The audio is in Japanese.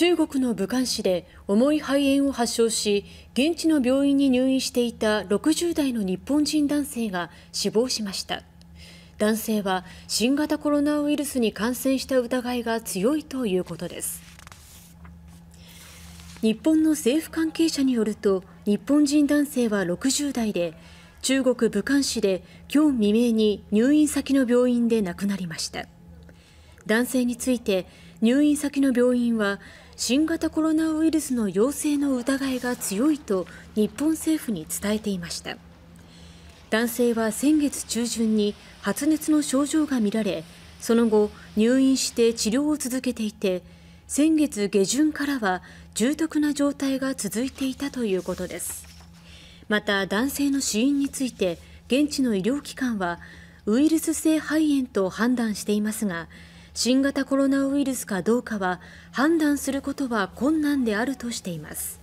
中国の武漢市で重い肺炎を発症し、現地の病院に入院していた60代の日本人男性が死亡しました。男性は新型コロナウイルスに感染した疑いが強いということです。日本の政府関係者によると、日本人男性は60代で、中国武漢市で今日未明に入院先の病院で亡くなりました。男性について入院先の病院は新型コロナウイルスの陽性の疑いが強いと日本政府に伝えていました男性は先月中旬に発熱の症状が見られその後入院して治療を続けていて先月下旬からは重篤な状態が続いていたということですまた男性の死因について現地の医療機関はウイルス性肺炎と判断していますが新型コロナウイルスかどうかは判断することは困難であるとしています